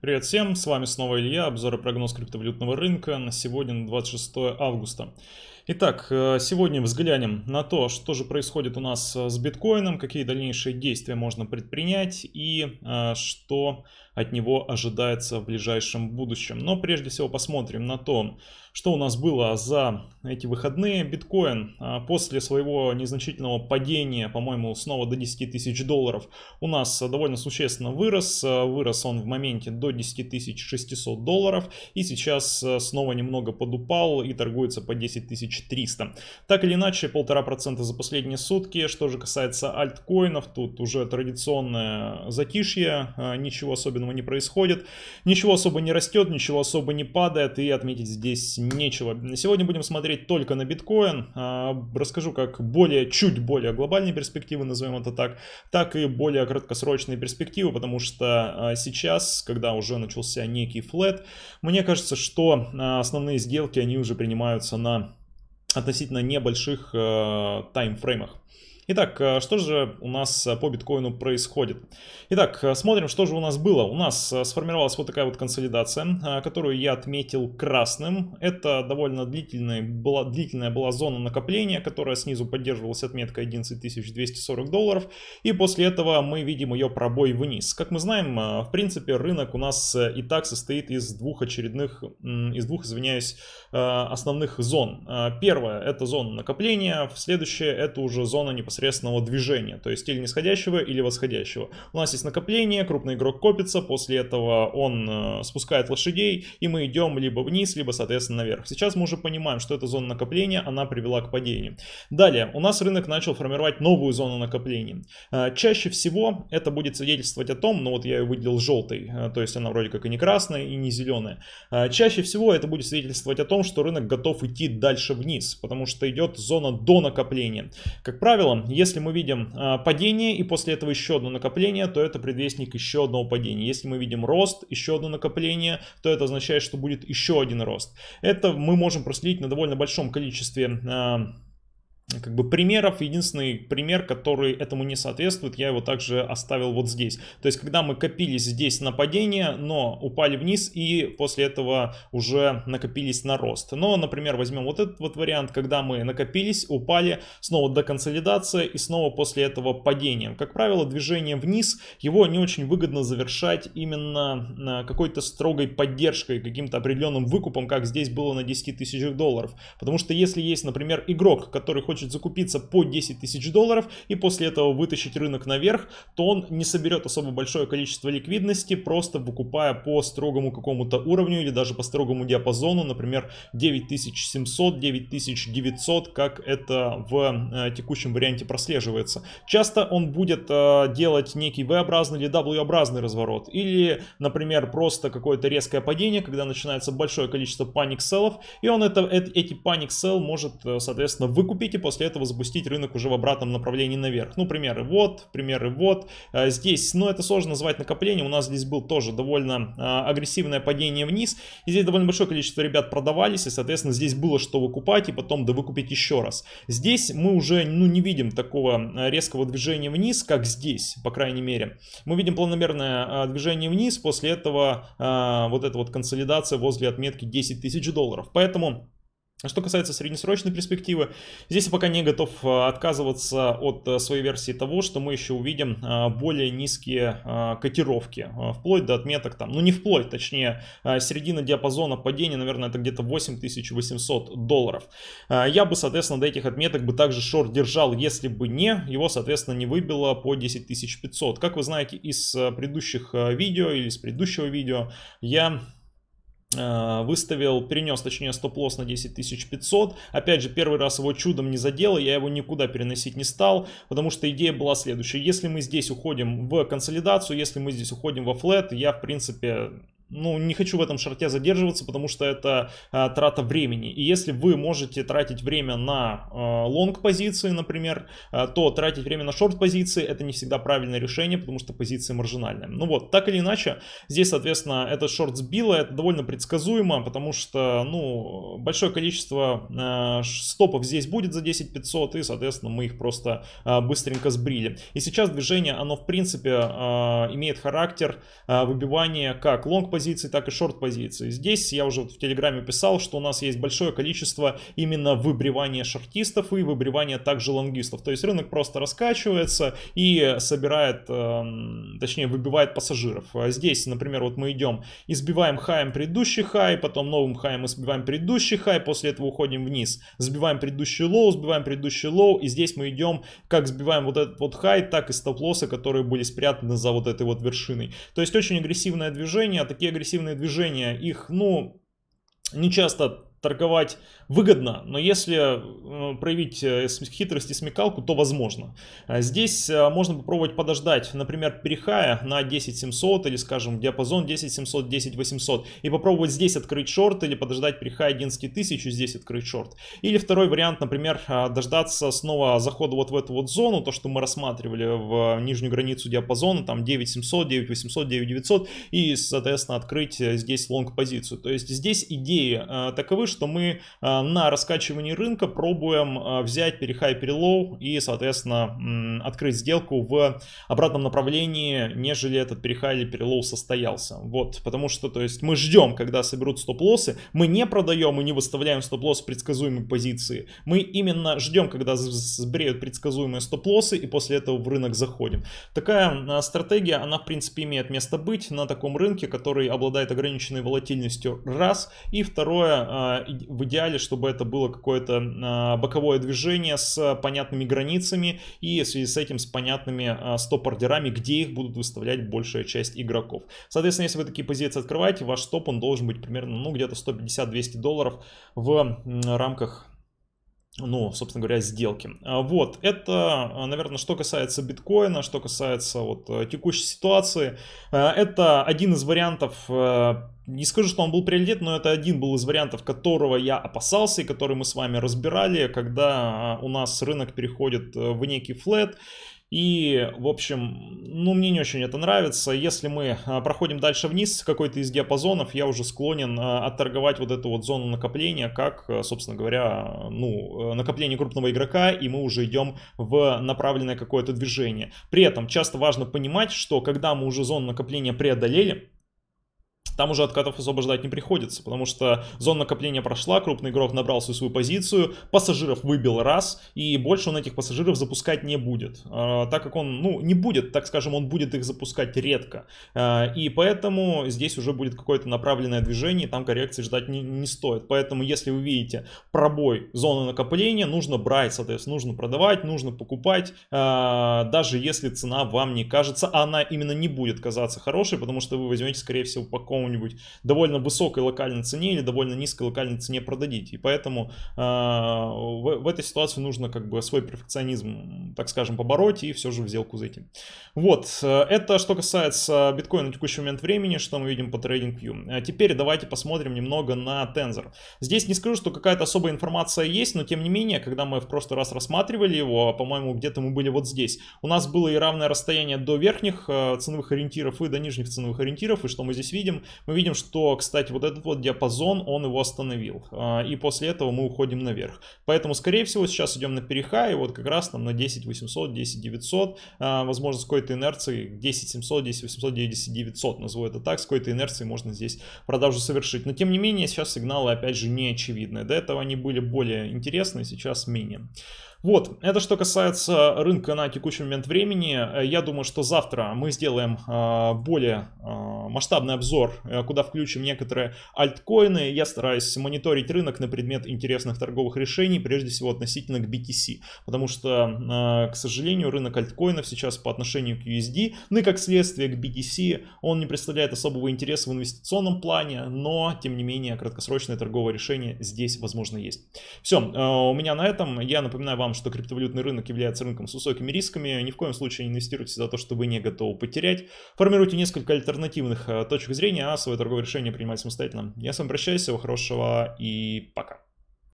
Привет всем, с вами снова Илья, обзор и прогноз криптовалютного рынка на сегодня, на 26 августа. Итак, э, сегодня взглянем на то, что же происходит у нас э, с биткоином, какие дальнейшие действия можно предпринять и э, что от него ожидается в ближайшем будущем. Но прежде всего посмотрим на то, что у нас было за эти выходные. Биткоин после своего незначительного падения, по-моему, снова до 10 тысяч долларов, у нас довольно существенно вырос. Вырос он в моменте до 10 600 долларов и сейчас снова немного подупал и торгуется по 10 тысяч 1300. Так или иначе, полтора процента за последние сутки. Что же касается альткоинов, тут уже традиционное затишье, а, ничего особенного не происходит, ничего особо не растет, ничего особо не падает и отметить здесь нечего. Сегодня будем смотреть только на биткоин, а, расскажу как более, чуть более глобальные перспективы, назовем это так, так и более краткосрочные перспективы, потому что а, сейчас, когда уже начался некий флет, мне кажется, что основные сделки, они уже принимаются на относительно небольших э, Итак, э, что же у нас э, по биткоину происходит? Итак, э, смотрим, что же у нас было. У нас сформировалась вот такая вот консолидация, которую я отметил красным. Это довольно длительная была, длительная была зона накопления, которая снизу поддерживалась отметкой 11240 долларов. И после этого мы видим ее пробой вниз. Как мы знаем, в принципе, рынок у нас и так состоит из двух очередных, из двух, извиняюсь, основных зон. Первая это зона накопления, следующая это уже зона непосредственно непосредственного движения, то есть или нисходящего, или восходящего. У нас есть накопление, крупный игрок копится, после этого он э, спускает лошадей, и мы идем либо вниз, либо, соответственно, наверх. Сейчас мы уже понимаем, что эта зона накопления, она привела к падению. Далее, у нас рынок начал формировать новую зону накопления. Э, чаще всего это будет свидетельствовать о том, ну вот я ее выделил желтой, э, то есть она вроде как и не красная, и не зеленая. Чаще всего это будет свидетельствовать о том, что рынок готов идти дальше вниз, потому что идет зона до накопления. Как правило, если мы видим а, падение и после этого еще одно накопление, то это предвестник еще одного падения. Если мы видим рост, еще одно накопление, то это означает, что будет еще один рост. Это мы можем проследить на довольно большом количестве а, как бы примеров, единственный пример, который этому не соответствует, я его также оставил вот здесь. То есть, когда мы копились здесь нападение, но упали вниз и после этого уже накопились на рост. Но, например, возьмем вот этот вот вариант, когда мы накопились, упали, снова доконсолидация и снова после этого падение. Как правило, движение вниз, его не очень выгодно завершать именно э, какой-то строгой поддержкой, каким-то определенным выкупом, как здесь было на 10 тысячах долларов. Потому что если есть, например, игрок, который хочет захочет закупиться по 10 тысяч долларов и после этого вытащить рынок наверх, то он не соберет особо большое количество ликвидности, просто выкупая по строгому какому-то уровню или даже по строгому диапазону, например, 9700, 9900, как это в э, текущем варианте прослеживается. Часто он будет э, делать некий V-образный или W-образный разворот, или, например, просто какое-то резкое падение, когда начинается большое количество паник-селлов, и он это, эти паник-селл может, э, соответственно, выкупить и после этого запустить рынок уже в обратном направлении наверх. Ну, примеры вот, примеры вот. Э, здесь, но ну, это сложно назвать накоплением. У нас здесь был тоже довольно э, агрессивное падение вниз. И здесь довольно большое количество ребят продавались, и, соответственно, здесь было что выкупать и потом довыкупить еще раз. Здесь мы уже, ну, не видим такого э, резкого движения вниз, как здесь, по крайней мере. Мы видим планомерное движение вниз, после этого вот эта вот консолидация возле отметки 10 тысяч долларов. Поэтому что касается среднесрочной перспективы, здесь я пока не готов э, отказываться от э, своей версии того, что мы еще увидим э, более низкие котировки, вплоть до отметок там, ну не вплоть, точнее, середина диапазона падения, наверное, это где-то 8800 долларов. Я бы, соответственно, до этих отметок бы также шорт держал, если бы не, его, соответственно, не выбило по 10500. Как вы знаете из предыдущих видео или из предыдущего видео, я Э, выставил, перенес, точнее, стоп-лосс на 10500. Опять же, первый раз его чудом не задело, я его никуда переносить не стал, потому что идея была следующая. Если мы здесь уходим в консолидацию, если мы здесь уходим во флет, я, в принципе, ну, не хочу в этом шарте задерживаться, потому что это э, трата времени. И если вы можете тратить время на э, лонг-позиции, например, э, то тратить время на шорт-позиции это не всегда правильное решение, потому что позиция маржинальная. Ну вот, так или иначе, здесь, соответственно, этот шорт сбило, это довольно предсказуемо, потому что, ну, большое количество э, стопов здесь будет за 10 500, и, соответственно, мы их просто э, быстренько сбрили. И сейчас движение, оно, в принципе, э, имеет характер э, выбивания как лонг-позиции, лонг-позиций, так и шорт-позиций. Здесь я уже в Телеграме писал, что у нас есть большое количество именно выбривания шортистов и выбривания также лонгистов. То есть рынок просто раскачивается и собирает, эм, точнее выбивает пассажиров. А здесь, например, вот мы идем, избиваем хаем предыдущий хай, потом новым хаем избиваем предыдущий хай, после этого уходим вниз, сбиваем предыдущий лоу, сбиваем предыдущий лоу, и здесь мы идем, как сбиваем вот этот вот хай, так и стоп-лоссы, которые были спрятаны за вот этой вот вершиной. То есть очень агрессивное движение, а такие такие агрессивные движения, их, ну, не часто торговать выгодно, но если э, проявить э, хитрость и смекалку, то возможно. А здесь э, можно попробовать подождать, например, перехая на 10700 или, скажем, диапазон 10700, 10800 и попробовать здесь открыть шорт или подождать перехая 11000 и здесь открыть шорт. Или второй вариант, например, дождаться снова захода вот в эту вот зону, то, что мы рассматривали в нижнюю границу диапазона, там 9700, 9800, 9900 и, соответственно, открыть здесь лонг позицию. То есть здесь идеи таковы, что мы э, на раскачивании рынка пробуем э, взять перехай, перелоу и, соответственно, открыть сделку в обратном направлении, нежели этот перехай или перелоу состоялся. Вот, потому что, то есть, мы ждем, когда соберут стоп-лоссы, мы не продаем и не выставляем стоп-лосс в предсказуемой позиции, мы именно ждем, когда сбреют предсказуемые стоп-лоссы и после этого в рынок заходим. Такая э, стратегия, она, в принципе, имеет место быть на таком рынке, который обладает ограниченной волатильностью, раз, и второе, в идеале, чтобы это было какое-то а, боковое движение с понятными границами и в связи с этим с понятными а, стоп-ордерами, где их будут выставлять большая часть игроков. Соответственно, если вы такие позиции открываете, ваш стоп он должен быть примерно ну где-то 150-200 долларов в рамках ну, собственно говоря, сделки. А, вот, это, а, наверное, что касается биткоина, что касается вот э, текущей ситуации. А, это один из вариантов, э, не скажу, что он был приоритет, но это один был из вариантов, которого я опасался и который мы с вами разбирали, когда у нас рынок переходит э, в некий флет. И, в общем, ну, мне не очень это нравится. Если мы а, проходим дальше вниз какой-то из диапазонов, я уже склонен а, отторговать вот эту вот зону накопления, как, а, собственно говоря, ну, э, накопление крупного игрока, и мы уже идем в направленное какое-то движение. При этом часто важно понимать, что когда мы уже зону накопления преодолели, там уже откатов особо ждать не приходится, потому что зона накопления прошла, крупный игрок набрал свою свою позицию, пассажиров выбил раз, и больше он этих пассажиров запускать не будет, а, так как он, ну, не будет, так скажем, он будет их запускать редко, а, и поэтому здесь уже будет какое-то направленное движение, там коррекции ждать не, не стоит, поэтому если вы видите пробой зоны накопления, нужно брать, соответственно, нужно продавать, нужно покупать, а, даже если цена вам не кажется, она именно не будет казаться хорошей, потому что вы возьмете, скорее всего, по какому какому-нибудь довольно высокой локальной цене или довольно низкой локальной цене продадите. И поэтому э, в, в этой ситуации нужно как бы свой перфекционизм, так скажем, побороть и все же в сделку зайти. Вот, э, это что касается биткоина на текущий момент времени, что мы видим по TradingView. Э, теперь давайте посмотрим немного на Tensor. Здесь не скажу, что какая-то особая информация есть, но тем не менее, когда мы в прошлый раз рассматривали его, а, по-моему, где-то мы были вот здесь. У нас было и равное расстояние до верхних э, ценовых ориентиров и до нижних ценовых ориентиров, и что мы здесь видим? Мы видим, что, кстати, вот этот вот диапазон, он его остановил. А, и после этого мы уходим наверх. Поэтому, скорее всего, сейчас идем на перехай, вот как раз там на 10 800, 10 900, возможно, с какой-то инерцией 10 700, 10 800, 10 900, назову это так, с какой-то инерцией можно здесь продажу совершить. Но, тем не менее, сейчас сигналы, опять же, не очевидны. До этого они были более интересны, сейчас менее. Вот, это что касается рынка на текущий момент времени. Э, я думаю, что завтра мы сделаем э, более э, масштабный обзор, куда включим некоторые альткоины. Я стараюсь мониторить рынок на предмет интересных торговых решений, прежде всего относительно к BTC, потому что, к сожалению, рынок альткоинов сейчас по отношению к USD, ну и как следствие к BTC, он не представляет особого интереса в инвестиционном плане, но, тем не менее, краткосрочное торговое решение здесь, возможно, есть. Все, у меня на этом. Я напоминаю вам вам, что криптовалютный рынок является рынком с высокими рисками, ни в коем случае не инвестируйте за то, что вы не готовы потерять. Формируйте несколько альтернативных э, точек зрения, а свое торговое решение принимать самостоятельно. Я с вами прощаюсь, всего хорошего и пока.